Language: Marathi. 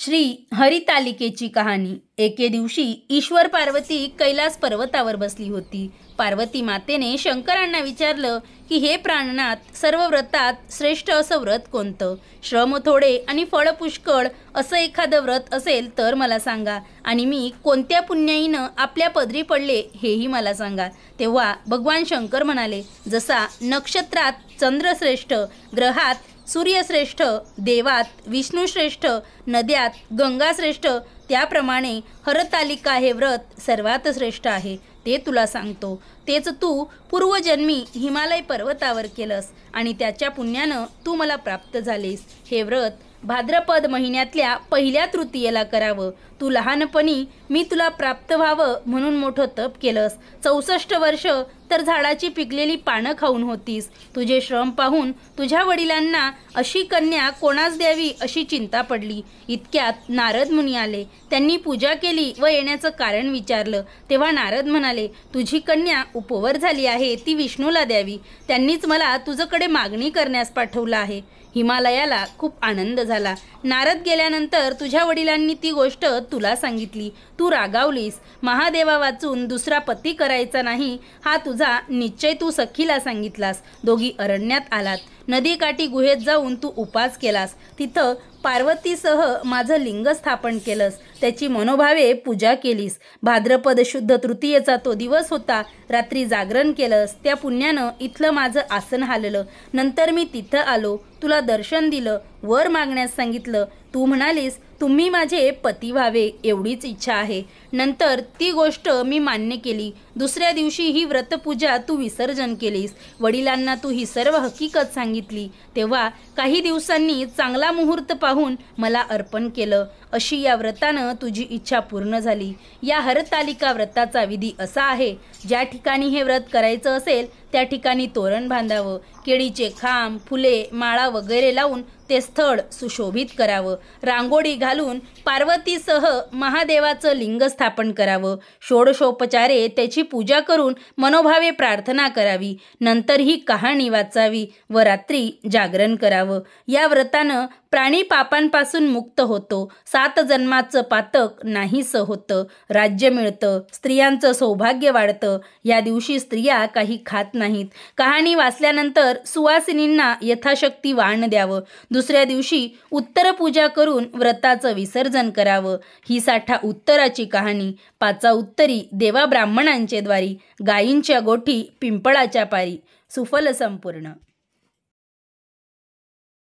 श्री हरितालिकेची कहाणी एके दिवशी ईश्वर पार्वती कैलास पर्वतावर बसली होती पार्वती मातेने शंकरांना विचारलं की हे प्राणनाथ सर्व व्रतात श्रेष्ठ असं व्रत कोणतं श्रम थोडे आणि फळ पुष्कळ असं एखादं व्रत असेल तर मला सांगा आणि मी कोणत्या पुण्याईनं आपल्या पदरी पडले हेही मला सांगा तेव्हा भगवान शंकर म्हणाले जसा नक्षत्रात चंद्रश्रेष्ठ ग्रहात सूर्यश्रेष्ठ देवात विष्णूश्रेष्ठ नद्यात गंगाश्रेष्ठ त्याप्रमाणे हरतालिका हे व्रत सर्वात श्रेष्ठ आहे ते तुला सांगतो तेच तू पूर्वजन्मी हिमालय पर्वतावर केलंस आणि त्याच्या पुण्यानं तू मला प्राप्त झालेस हे व्रत भाद्रपद महिन्यातल्या पहिल्या तृतीयेला करावं तू लहानपणी मी तुला प्राप्त व्हावं म्हणून मोठं तप केलंस चौसष्ट वर्ष तर झाडाची पिकलेली पानं खाऊन होतीस तुझे श्रम पाहून तुझ्या वडिलांना अशी कन्या कोणास द्यावी अशी चिंता पडली इतक्यात नारद मुनी आले त्यांनी पूजा केली व येण्याचं कारण विचारलं तेव्हा नारद म्हणाले तुझी कन्या उपवर झाली आहे ती विष्णूला द्यावी त्यांनीच मला तुझकडे मागणी करण्यास पाठवलं आहे हिमालयाला खूप आनंद झाला नारद गेल्यानंतर तुझ्या वडिलांनी ती गोष्ट तुला सांगितली तू रागावलीस महादेवा वाचून दुसरा पती करायचा नाही हा तुझा निश्चय तू सखीला सांगितलास दोघी अरण्यात आलात नदीकाठी गुहेत जाऊन तू उपास केलास तिथं पार्वतीसह माझं लिंग स्थापन केलंस त्याची मनोभावे पूजा केलीस भाद्रपद शुद्ध तृतीयेचा तो दिवस होता रात्री जागरण केलंस त्या पुण्यानं इथलं माझं आसन हाललं नंतर मी तिथं आलो तुला दर्शन दिलं वर मागण्यास सांगितलं तू म्हणालीस तुम्ही माझे पती व्हावे एवढीच इच्छा आहे नंतर ती गोष्ट मी मान्य केली दुसऱ्या दिवशी ही व्रतपूजा तू विसर्जन केलीस वडिलांना तू ही सर्व हकीकत सांगितली तेव्हा काही दिवसांनी चांगला मुहूर्त पाहून मला अर्पण केलं अशी या व्रतानं तुझी इच्छा पूर्ण झाली या हरतालिका व्रताचा विधी असा आहे ज्या ठिकाणी हे व्रत करायचं असेल त्या ठिकाणी तोरण बांधावं केळीचे खांब फुले माळा वगैरे लावून ते स्थळ सुशोभित करावं रांगोळी घालून पार्वतीसह महादेवाचं लिंग स्थापन करावं षोडशोपचारे त्याची पूजा करून मनोभावे प्रार्थना करावी नंतर ही कहाणी वाचावी व रात्री जागरण करावं या व्रतानं प्राणी पापांपासून मुक्त होतो सात जन्माचं पातक नाहीसं होतं राज्य मिळतं स्त्रियांचं सौभाग्य वाढतं या दिवशी स्त्रिया काही खात नाहीत कहाणी वाचल्यानंतर सुवासिनींना यथाशक्ती वाण द्यावं दुसऱ्या दिवशी उत्तर पूजा करून व्रताचं विसर्जन करावं ही साठा उत्तराची कहाणी पाचा उत्तरी देवा ब्राह्मणांचे द्वारी गायींच्या गोठी पिंपळाच्या पारी सुफल संपूर्ण